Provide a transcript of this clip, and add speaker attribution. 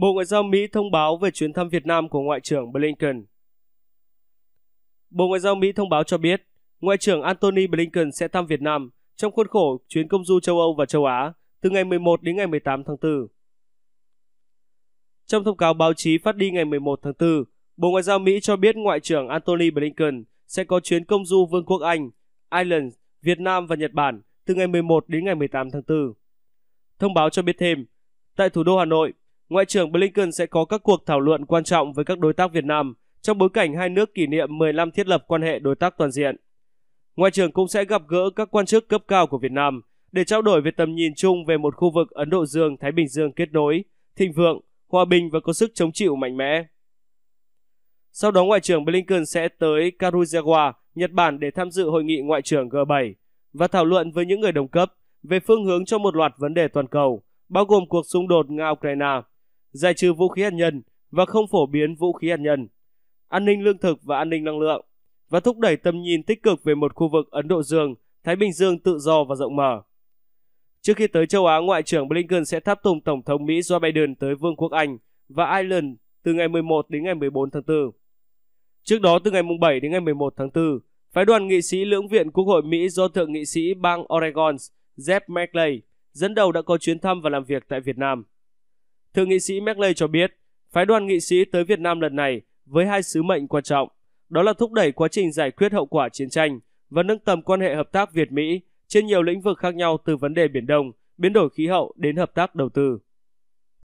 Speaker 1: Bộ Ngoại giao Mỹ thông báo về chuyến thăm Việt Nam của Ngoại trưởng Blinken. Bộ Ngoại giao Mỹ thông báo cho biết, Ngoại trưởng Antony Blinken sẽ thăm Việt Nam trong khuôn khổ chuyến công du châu Âu và châu Á từ ngày 11 đến ngày 18 tháng 4. Trong thông cáo báo chí phát đi ngày 11 tháng 4, Bộ Ngoại giao Mỹ cho biết Ngoại trưởng Antony Blinken sẽ có chuyến công du Vương quốc Anh, Ireland, Việt Nam và Nhật Bản từ ngày 11 đến ngày 18 tháng 4. Thông báo cho biết thêm, tại thủ đô Hà Nội, Ngoại trưởng Blinken sẽ có các cuộc thảo luận quan trọng với các đối tác Việt Nam trong bối cảnh hai nước kỷ niệm 15 thiết lập quan hệ đối tác toàn diện. Ngoại trưởng cũng sẽ gặp gỡ các quan chức cấp cao của Việt Nam để trao đổi về tầm nhìn chung về một khu vực Ấn Độ Dương-Thái Bình Dương kết nối, thịnh vượng, hòa bình và có sức chống chịu mạnh mẽ. Sau đó Ngoại trưởng Blinken sẽ tới Karuizawa, Nhật Bản để tham dự hội nghị Ngoại trưởng G7 và thảo luận với những người đồng cấp về phương hướng cho một loạt vấn đề toàn cầu, bao gồm cuộc xung đột Nga-Ukraine, giải trừ vũ khí hạt nhân và không phổ biến vũ khí hạt nhân, an ninh lương thực và an ninh năng lượng và thúc đẩy tầm nhìn tích cực về một khu vực Ấn Độ Dương, Thái Bình Dương tự do và rộng mở. Trước khi tới châu Á, Ngoại trưởng Blinken sẽ tháp tùng Tổng thống Mỹ Joe Biden tới Vương quốc Anh và Ireland từ ngày 11 đến ngày 14 tháng 4. Trước đó, từ ngày 7 đến ngày 11 tháng 4, phái đoàn nghị sĩ lưỡng viện Quốc hội Mỹ do Thượng nghị sĩ bang Oregon Jeff McClay dẫn đầu đã có chuyến thăm và làm việc tại Việt Nam. Thượng nghị sĩ Merkley cho biết, phái đoàn nghị sĩ tới Việt Nam lần này với hai sứ mệnh quan trọng, đó là thúc đẩy quá trình giải quyết hậu quả chiến tranh và nâng tầm quan hệ hợp tác Việt Mỹ trên nhiều lĩnh vực khác nhau từ vấn đề biển Đông, biến đổi khí hậu đến hợp tác đầu tư.